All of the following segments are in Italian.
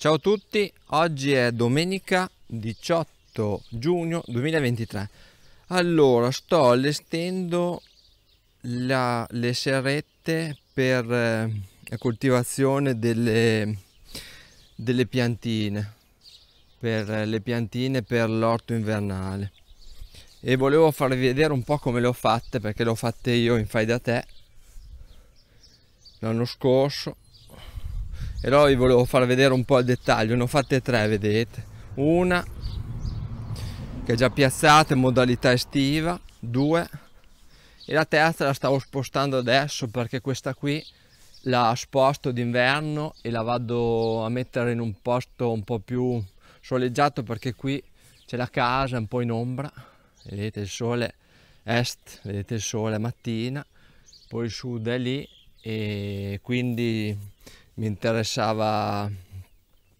Ciao a tutti, oggi è domenica 18 giugno 2023. Allora, sto allestendo la, le serrette per eh, la coltivazione delle, delle piantine, per eh, le piantine per l'orto invernale. E volevo farvi vedere un po' come le ho fatte, perché le ho fatte io in Fai da Te l'anno scorso però vi volevo far vedere un po' il dettaglio ne ho fatte tre vedete una che è già piazzata in modalità estiva due e la terza la stavo spostando adesso perché questa qui la sposto d'inverno e la vado a mettere in un posto un po' più soleggiato perché qui c'è la casa un po' in ombra vedete il sole est vedete il sole mattina poi il sud è lì e quindi mi interessava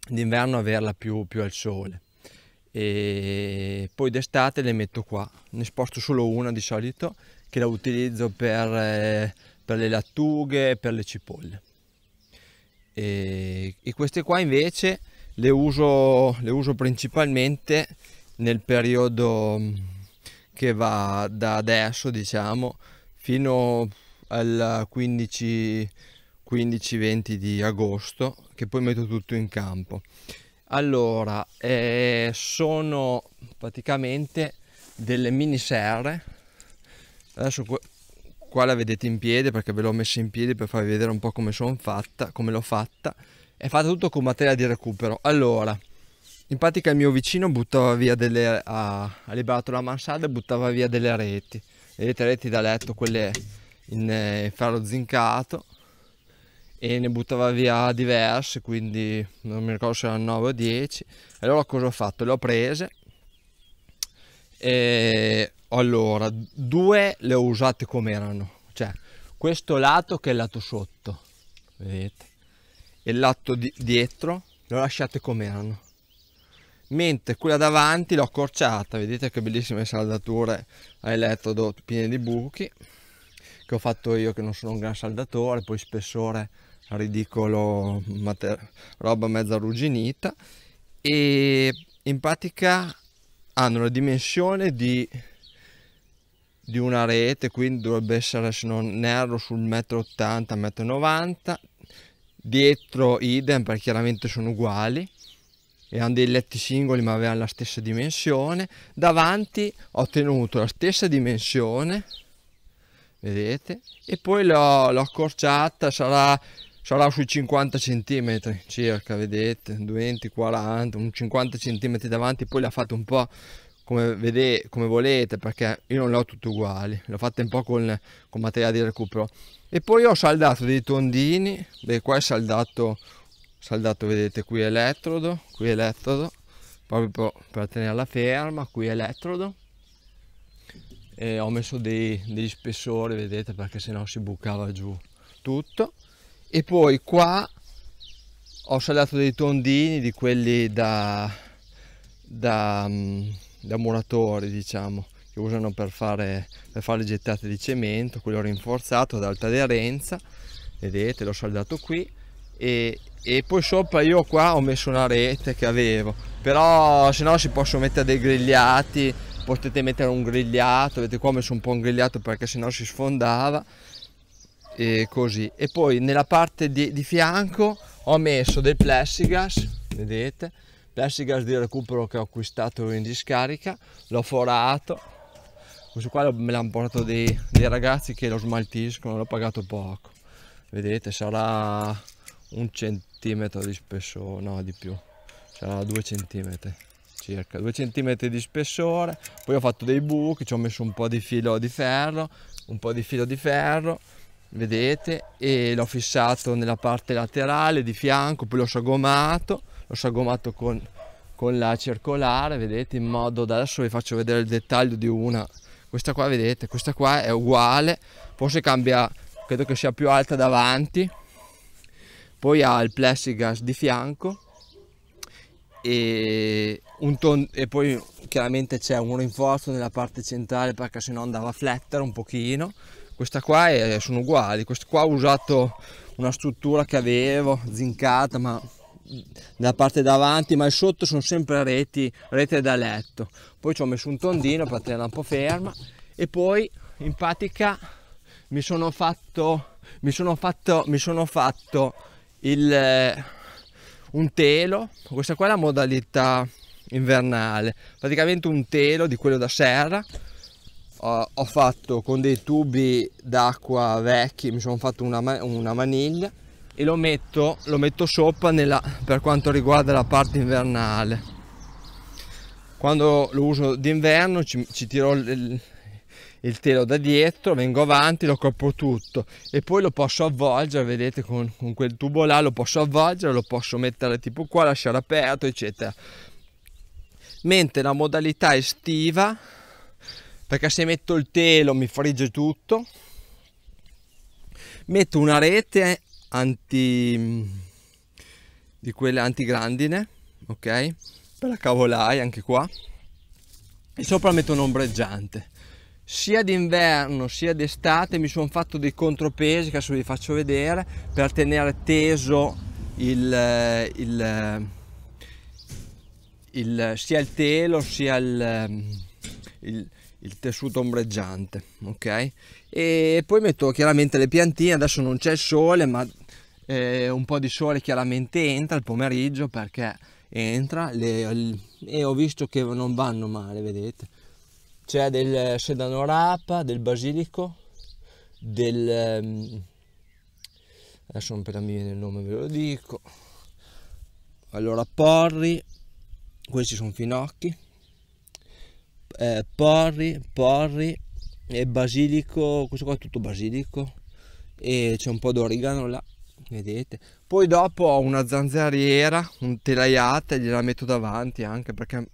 d'inverno averla più, più al sole e poi d'estate le metto qua ne sposto solo una di solito che la utilizzo per, eh, per le lattughe e per le cipolle e, e, queste qua invece le uso, le uso principalmente nel periodo mm, che va da adesso diciamo fino al 15 15-20 di agosto che poi metto tutto in campo allora eh, sono praticamente delle mini serre adesso qua, la vedete in piedi perché ve l'ho messa in piedi per farvi vedere un po' come sono fatta come l'ho fatta è fatta tutto con materia di recupero allora in pratica il mio vicino buttava via delle ha, ha liberato la mansarda e buttava via delle reti vedete reti da letto quelle in eh, ferro zincato e ne buttava via diverse, quindi non mi ricordo se erano 9 o 10. Allora cosa ho fatto? Le ho prese e allora due le ho usate come erano, cioè questo lato che è il lato sotto, vedete? E il lato di dietro le ho lasciate come erano. Mentre quella davanti l'ho accorciata, vedete che bellissime saldature a elettrodo piene di buchi che ho fatto io che non sono un gran saldatore, poi spessore ridicolo roba mezza arrugginita e in pratica hanno la dimensione di, di una rete quindi dovrebbe essere se non erro sul 1,80 m 1,90 m dietro idem perché chiaramente sono uguali e hanno dei letti singoli ma avevano la stessa dimensione davanti ho tenuto la stessa dimensione vedete e poi l'ho accorciata sarà sarà sui 50 cm circa, vedete, 20, 40, un 50 cm davanti, poi le fatto un po' come, vedete, come volete, perché io non le ho tutte uguali, l'ho fatta un po' con, con materiale di recupero. E poi ho saldato dei tondini, beh qua è saldato, saldato vedete, qui elettrodo, qui elettrodo, proprio per tenerla ferma, qui elettrodo. E ho messo dei, degli spessori, vedete, perché sennò si bucava giù tutto e poi qua ho salato dei tondini di quelli da, da, mm, da muratori diciamo che usano per fare, per fare gettate di cemento quello rinforzato ad alta aderenza vedete l'ho saldato qui e, e, poi sopra io qua ho messo una rete che avevo però se no si possono mettere dei grigliati potete mettere un grigliato vedete qua ho messo un po' un grigliato perché se no si sfondava e così e poi nella parte di, di fianco ho messo del plessigas vedete plessigas di recupero che ho acquistato in discarica l'ho forato questo qua me l'hanno portato dei, dei ragazzi che lo smaltiscono l'ho pagato poco vedete sarà un centimetro di spessore no di più sarà due centimetri circa 2 cm di spessore poi ho fatto dei buchi ci ho messo un po' di filo di ferro un po' di filo di ferro vedete e l'ho fissato nella parte laterale di fianco poi l'ho sagomato l'ho sciagomato con, con, la circolare vedete in modo da adesso vi faccio vedere il dettaglio di una questa qua vedete questa qua è uguale forse cambia credo che sia più alta davanti poi ha il plessigas di fianco e, un e poi chiaramente c'è un rinforzo nella parte centrale perché se no andava a flettere un pochino questa qua è, sono uguali questa qua ho usato una struttura che avevo zincata ma da parte davanti ma il sotto sono sempre reti rete da letto poi ci ho messo un tondino per tenerla un po' ferma e poi in pratica mi sono fatto mi sono fatto mi sono fatto il eh, un telo questa qua è la modalità invernale praticamente un telo di quello da serra ho, fatto con dei tubi d'acqua vecchi, mi sono fatto una, una maniglia e lo metto, lo metto sopra nella, per quanto riguarda la parte invernale. Quando lo uso d'inverno ci, ci tiro il, il telo da dietro, vengo avanti, lo copro tutto e poi lo posso avvolgere, vedete con, con, quel tubo là lo posso avvolgere, lo posso mettere tipo qua, lasciare aperto eccetera. Mentre la modalità estiva perché se metto il telo mi frigge tutto metto una rete anti di quelle antigrandine ok per la cavolaia anche qua e sopra metto un ombreggiante sia d'inverno sia d'estate mi sono fatto dei contropesi che adesso vi faccio vedere per tenere teso il, il, il sia il telo sia il, il il tessuto ombreggiante ok e poi metto chiaramente le piantine adesso non c'è il sole ma eh, un po' di sole chiaramente entra il pomeriggio perché entra le, le, e ho visto che non vanno male vedete c'è del sedano rapa del basilico del ehm, adesso non appena mi viene il nome ve lo dico allora porri questi sono finocchi eh, porri, porri e basilico, questo qua è tutto basilico e c'è un po' d'origano là, vedete. Poi dopo ho una zanzariera, un telaiata, gliela metto davanti anche perché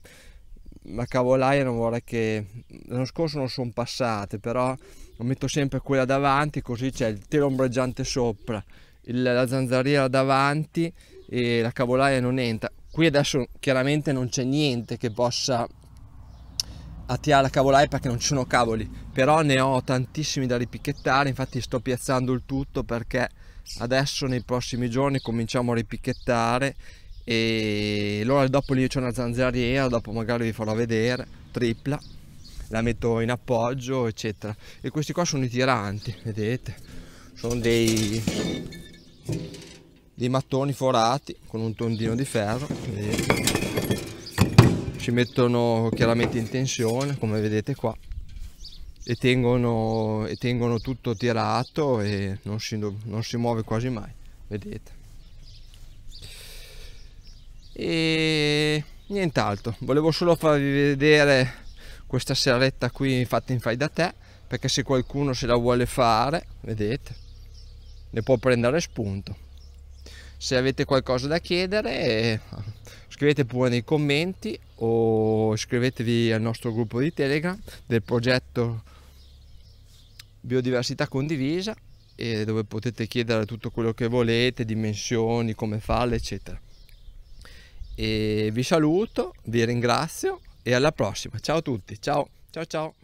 la cavolaia non vorrei che... L'anno scorso non sono passate, però metto sempre quella davanti così c'è il telo ombreggiante sopra, il, la zanzariera davanti e la cavolaia non entra. Qui adesso chiaramente non c'è niente che possa a tirare la cavolai perché non ci sono cavoli però ne ho tantissimi da ripicchettare infatti sto piazzando il tutto perché adesso nei prossimi giorni cominciamo a ripicchettare e allora dopo lì c'è una zanzariera dopo magari vi farò vedere tripla la metto in appoggio eccetera e questi qua sono i tiranti vedete sono dei dei mattoni forati con un tondino di ferro vedete? ci mettono chiaramente in tensione come vedete qua e tengono, e tengono tutto tirato e non si, non si muove quasi mai vedete e nient'altro volevo solo farvi vedere questa serretta qui fatta in fai da te perché se qualcuno se la vuole fare vedete ne può prendere spunto se avete qualcosa da chiedere scrivete pure nei commenti o iscrivetevi al nostro gruppo di Telegram del progetto Biodiversità Condivisa dove potete chiedere tutto quello che volete, dimensioni, come farle, eccetera. E vi saluto, vi ringrazio e alla prossima. Ciao a tutti, ciao, ciao ciao.